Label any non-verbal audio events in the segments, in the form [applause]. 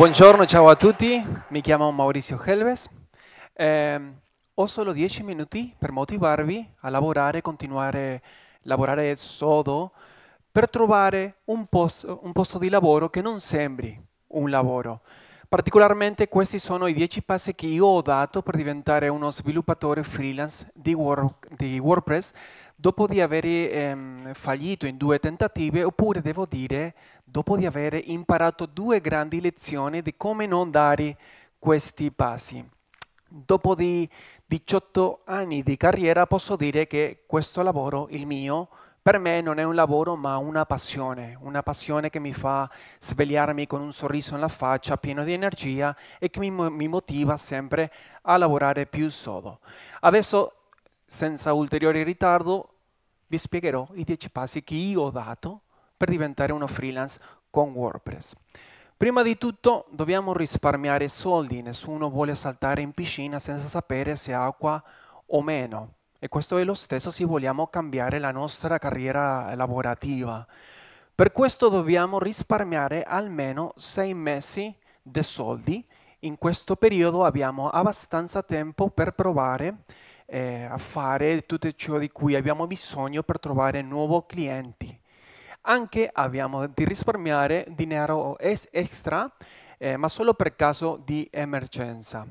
Buongiorno, ciao a tutti, mi chiamo Maurizio Helves. Eh, ho solo 10 minuti per motivarvi a lavorare, continuare a lavorare sodo per trovare un posto, un posto di lavoro che non sembri un lavoro, Particolarmente questi sono i 10 passi che io ho dato per diventare uno sviluppatore freelance di, Word, di WordPress dopo di aver ehm, fallito in due tentative oppure devo dire dopo di aver imparato due grandi lezioni di come non dare questi passi. Dopo di 18 anni di carriera posso dire che questo lavoro, il mio, per me non è un lavoro ma una passione, una passione che mi fa svegliarmi con un sorriso nella faccia pieno di energia e che mi, mi motiva sempre a lavorare più sodo. Adesso, senza ulteriore ritardo, vi spiegherò i 10 passi che io ho dato per diventare uno freelance con WordPress. Prima di tutto dobbiamo risparmiare soldi, nessuno vuole saltare in piscina senza sapere se ha acqua o meno. E questo è lo stesso se vogliamo cambiare la nostra carriera lavorativa. Per questo dobbiamo risparmiare almeno sei mesi di soldi. In questo periodo abbiamo abbastanza tempo per provare eh, a fare tutto ciò di cui abbiamo bisogno per trovare nuovi clienti. Anche abbiamo di risparmiare denaro extra, eh, ma solo per caso di emergenza.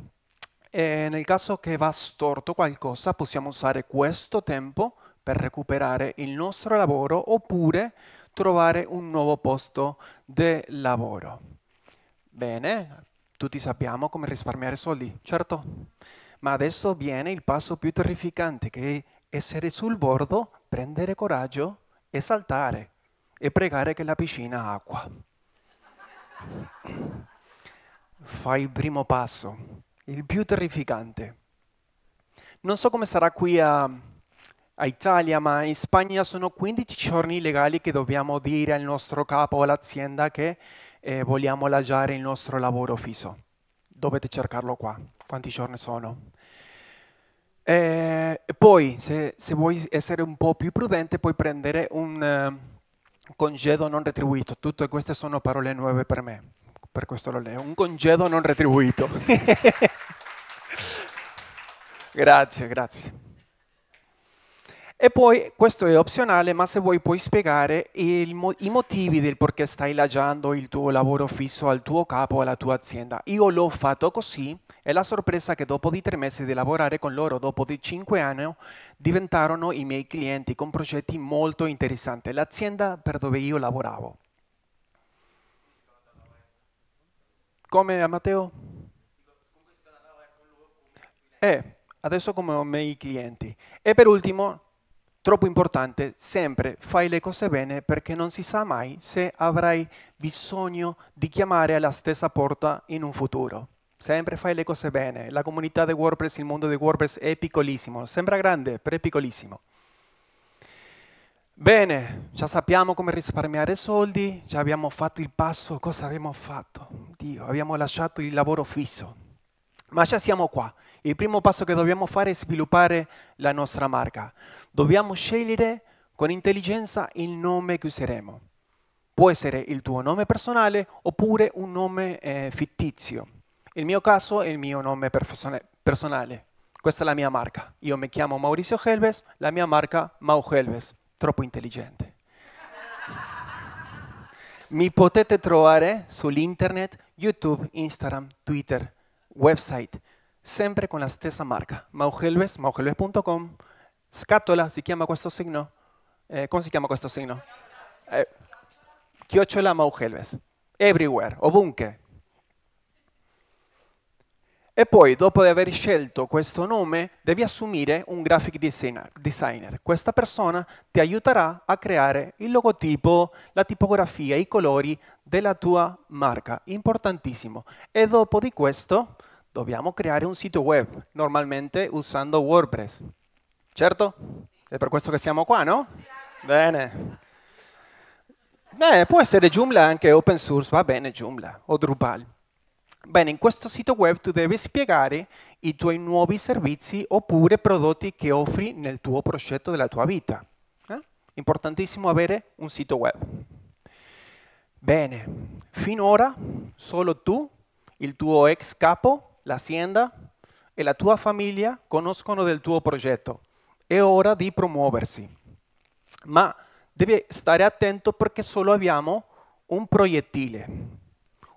E nel caso che va storto qualcosa, possiamo usare questo tempo per recuperare il nostro lavoro oppure trovare un nuovo posto di lavoro. Bene, tutti sappiamo come risparmiare soldi, certo, ma adesso viene il passo più terrificante che è essere sul bordo, prendere coraggio e saltare e pregare che la piscina ha acqua. Fai il primo passo, il più terrificante. Non so come sarà qui a, a Italia, ma in Spagna sono 15 giorni legali che dobbiamo dire al nostro capo o all'azienda che eh, vogliamo lasciare il nostro lavoro fisso. Dovete cercarlo qua, quanti giorni sono. E eh, poi, se, se, vuoi essere un po' più prudente, puoi prendere un eh, congedo non retribuito. Tutte queste sono parole nuove per me, per questo lo leo. Un congedo non retribuito. [laughs] grazie, grazie. E poi, questo è opzionale, ma se vuoi puoi spiegare il, i motivi del perché stai lasciando il tuo lavoro fisso al tuo capo, alla tua azienda. Io l'ho fatto così e la sorpresa è che dopo di tre mesi di lavorare con loro, dopo di cinque anni, diventarono i miei clienti con progetti molto interessanti. L'azienda per dove io lavoravo. Come Matteo? Eh, adesso come ho miei clienti. E per ultimo, troppo importante, sempre fai le cose bene perché non si sa mai se avrai bisogno di chiamare alla stessa porta in un futuro. Sempre fai le cose bene. La comunità di WordPress, il mondo di WordPress è piccolissimo. Sembra grande, però è piccolissimo. Bene, già sappiamo come risparmiare soldi, già abbiamo fatto il passo, cosa abbiamo fatto? Dio, abbiamo lasciato il lavoro fisso, ma già siamo qua. Il primo passo che dobbiamo fare è sviluppare la nostra marca. Dobbiamo scegliere con intelligenza il nome che useremo. Può essere il tuo nome personale oppure un nome eh, fittizio. Il mio caso è il mio nome personale. Questa è la mia marca. Io mi chiamo Maurizio Helves, la mia marca Mau Helves. Troppo intelligente. Mi potete trovare sull'internet, YouTube, Instagram, Twitter, website sempre con la stessa marca, Maugelves, maugelves.com, scatola si chiama questo signo, eh, come si chiama questo signo? Eh, chiocciola Maugelves, everywhere, ovunque. E poi, dopo aver scelto questo nome, devi assumere un graphic designer. designer. Questa persona ti aiuterà a creare il logotipo, la tipografia, i colori della tua marca. Importantissimo. E dopo di questo, dobbiamo creare un sito web, normalmente usando WordPress. Certo? È per questo che siamo qua, no? Bene. Beh, può essere Joomla anche open source, va bene Joomla o Drupal. Bene, in questo sito web tu devi spiegare i tuoi nuovi servizi oppure prodotti che offri nel tuo progetto della tua vita. Eh? Importantissimo avere un sito web. Bene, finora solo tu, il tuo ex capo l'azienda e la tua famiglia conoscono del tuo progetto. È ora di promuoversi. Ma devi stare attento perché solo abbiamo un proiettile.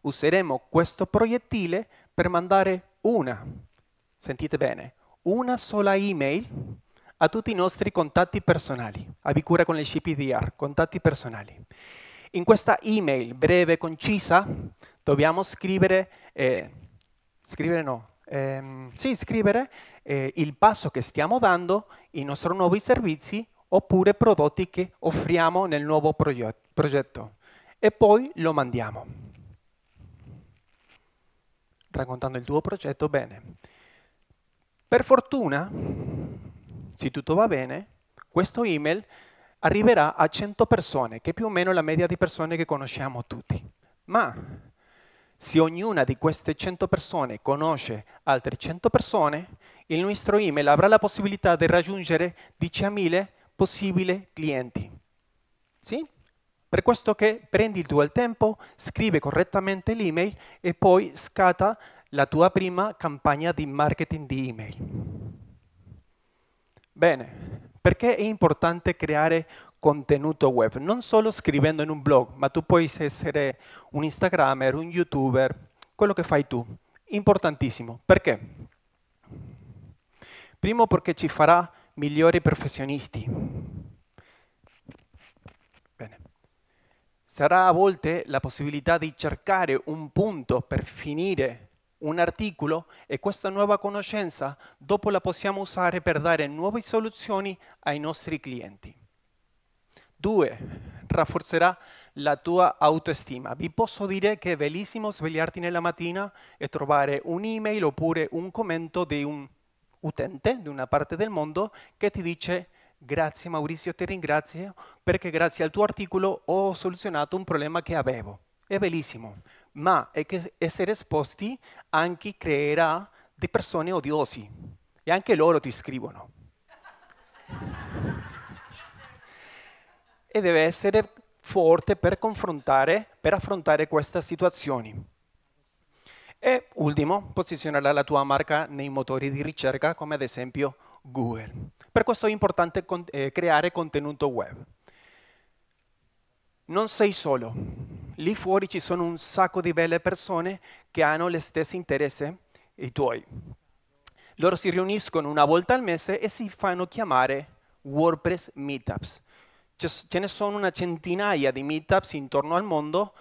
Useremo questo proiettile per mandare una, sentite bene, una sola email a tutti i nostri contatti personali. Abbi cura con il CPDR, contatti personali. In questa email breve, e concisa, dobbiamo scrivere eh, scrivere no, ehm, sì, scrivere eh, il passo che stiamo dando, i nostri nuovi servizi oppure prodotti che offriamo nel nuovo progetto e poi lo mandiamo. Raccontando il tuo progetto bene. Per fortuna, se tutto va bene, questo email arriverà a 100 persone, che è più o meno la media di persone che conosciamo tutti. Ma se ognuna di queste 100 persone conosce altre 100 persone, il nostro email avrà la possibilità di raggiungere 10.000 possibili clienti. Sì? Per questo che prendi il tuo tempo, scrivi correttamente l'email e poi scatta la tua prima campagna di marketing di email. Bene, perché è importante creare contenuto web, non solo scrivendo in un blog, ma tu puoi essere un Instagrammer, un YouTuber, quello che fai tu. Importantissimo. Perché? Primo perché ci farà migliori professionisti. Bene. Sarà a volte la possibilità di cercare un punto per finire un articolo e questa nuova conoscenza dopo la possiamo usare per dare nuove soluzioni ai nostri clienti. Due, rafforzerà la tua autostima. Vi posso dire che è bellissimo svegliarti nella mattina e trovare un'email oppure un commento di un utente di una parte del mondo che ti dice grazie Maurizio, ti ringrazio perché grazie al tuo articolo ho soluzionato un problema che avevo. È bellissimo, ma è che essere esposti anche creerà di persone odiosi e anche loro ti scrivono. e deve essere forte per confrontare, per affrontare queste situazioni. E ultimo, posizionare la tua marca nei motori di ricerca come ad esempio Google. Per questo è importante con eh, creare contenuto web. Non sei solo, lì fuori ci sono un sacco di belle persone che hanno lo stesso interesse i tuoi. Loro si riuniscono una volta al mese e si fanno chiamare WordPress Meetups ce ne sono una centinaia di meetups intorno al mondo,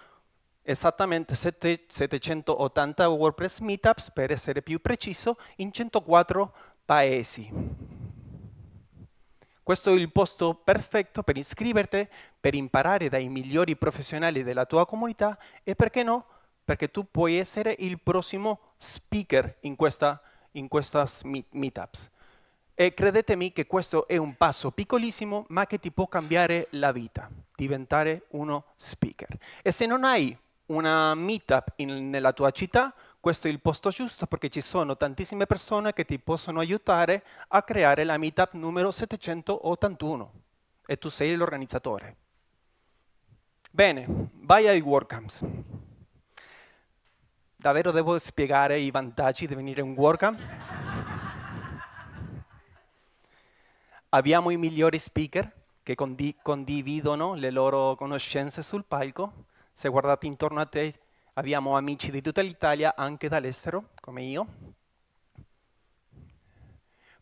esattamente 780 WordPress meetups, per essere più preciso, in 104 paesi. Questo è il posto perfetto per iscriverti, per imparare dai migliori professionali della tua comunità e perché no? Perché tu puoi essere il prossimo speaker in, questa, queste meetups. E credetemi che questo è un passo piccolissimo, ma che ti può cambiare la vita, diventare uno speaker. E se non hai una meetup in, nella tua città, questo è il posto giusto perché ci sono tantissime persone che ti possono aiutare a creare la meetup numero 781 e tu sei l'organizzatore. Bene, vai ai WordCamps. Davvero devo spiegare i vantaggi di venire a un WordCamp? Abbiamo i migliori speaker che condi condividono le loro conoscenze sul palco. Se guardate intorno a te, abbiamo amici di tutta l'Italia, anche dall'estero, come io.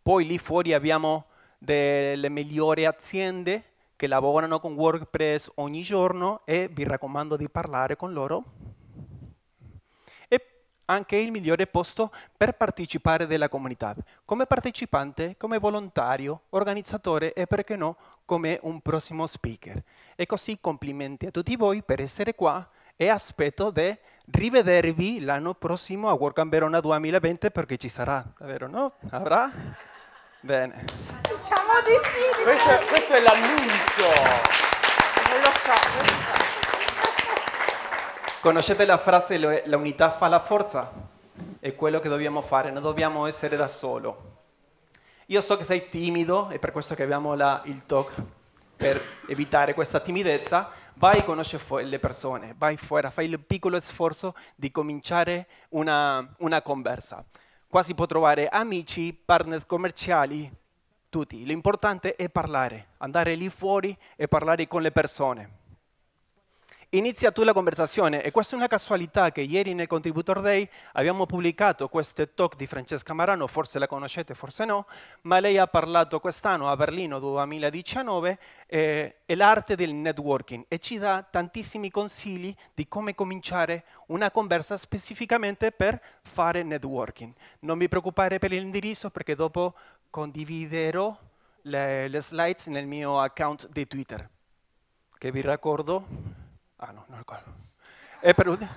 Poi lì fuori abbiamo delle migliori aziende che lavorano con WordPress ogni giorno e vi raccomando di parlare con loro anche il migliore posto per partecipare della comunità, come partecipante, come volontario, organizzatore e perché no come un prossimo speaker. E così complimenti a tutti voi per essere qua e aspetto di rivedervi l'anno prossimo a Work and Verona 2020 perché ci sarà, davvero no? Avrà? Bene. Diciamo di sì. Di questo, questo, è l'annuncio. Non lo so. Conoscete la frase la unità fa la forza? È quello che dobbiamo fare, non dobbiamo essere da solo. Io so che sei timido, è per questo che abbiamo la, il talk, per evitare questa timidezza. Vai e conosci le persone, vai fuori, fai il piccolo sforzo di cominciare una, una conversa. Qua si può trovare amici, partner commerciali, tutti. L'importante è parlare, andare lì fuori e parlare con le persone. Inizia tu la conversazione e questa è una casualità che ieri nel Contributor Day abbiamo pubblicato questo talk di Francesca Marano, forse la conoscete, forse no, ma lei ha parlato quest'anno a Berlino 2019 eh, l'arte del networking e ci dà tantissimi consigli di come cominciare una conversa specificamente per fare networking. Non vi preoccupare per l'indirizzo perché dopo condividerò le, le slides nel mio account di Twitter, che vi ricordo Ah no, non ricordo. È per l'ultimo?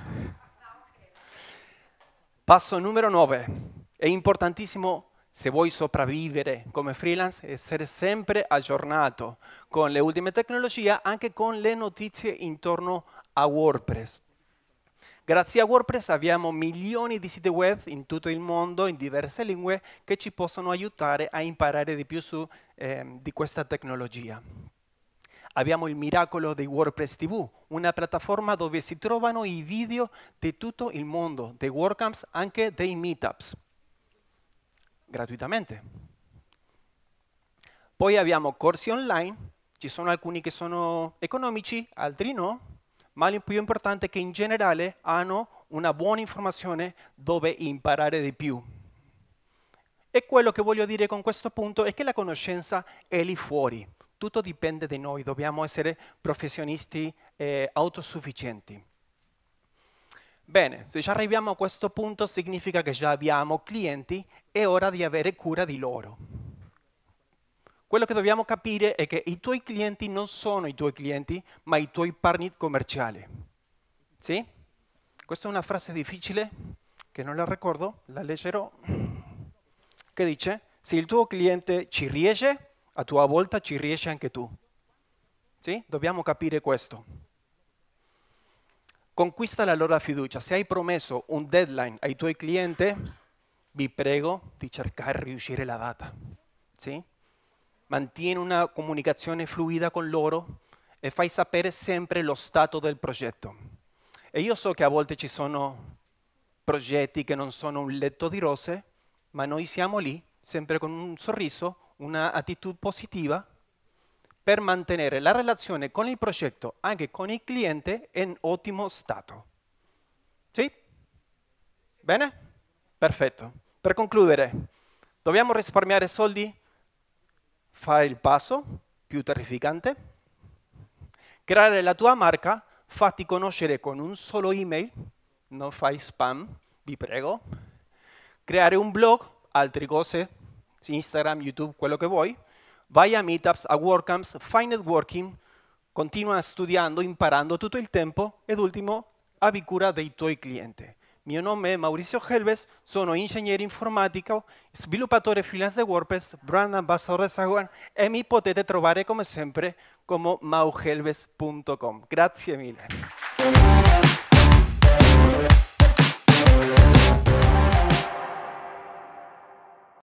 Passo numero 9. È importantissimo se vuoi sopravvivere come freelance, essere sempre aggiornato con le ultime tecnologie, anche con le notizie intorno a WordPress. Grazie a WordPress abbiamo milioni di siti web in tutto il mondo, in diverse lingue, che ci possono aiutare a imparare di più su eh, di questa tecnologia abbiamo il miracolo di WordPress TV, una piattaforma dove si trovano i video di tutto il mondo, dei WordCamps, anche dei meetups, gratuitamente. Poi abbiamo corsi online, ci sono alcuni che sono economici, altri no, ma il più importante è che in generale hanno una buona informazione dove imparare di più. E quello che voglio dire con questo punto è che la conoscenza è lì fuori tutto dipende da noi, dobbiamo essere professionisti eh, autosufficienti. Bene, se già arriviamo a questo punto significa che già abbiamo clienti, è ora di avere cura di loro. Quello che dobbiamo capire è che i tuoi clienti non sono i tuoi clienti, ma i tuoi partner commerciali. Sì? Questa è una frase difficile, che non la ricordo, la leggerò, che dice, se il tuo cliente ci riesce, a tua volta ci riesci anche tu. Sì? Dobbiamo capire questo. Conquista la loro fiducia. Se hai promesso un deadline ai tuoi clienti, vi prego di cercare di riuscire la data. Sì? Mantieni una comunicazione fluida con loro e fai sapere sempre lo stato del progetto. E io so che a volte ci sono progetti che non sono un letto di rose, ma noi siamo lì, sempre con un sorriso, un'attitudine positiva per mantenere la relazione con il progetto, anche con il cliente, in ottimo stato. Sì? Bene? Perfetto. Per concludere, dobbiamo risparmiare soldi? Fare il passo più terrificante? Creare la tua marca? Fatti conoscere con un solo email? Non fai spam, vi prego. Creare un blog? Altre cose Instagram, YouTube, quello che vuoi, vai a meetups, a WordCamps, Find networking, continua studiando, imparando tutto il tempo ed ultimo, abbi cura dei tuoi clienti. Mio nome è Mauricio Helves, sono ingegnere informatico, sviluppatore freelance de WordPress, brand ambassador de Saguan e mi potete trovare como sempre como mauhelves.com. Gracias. mille.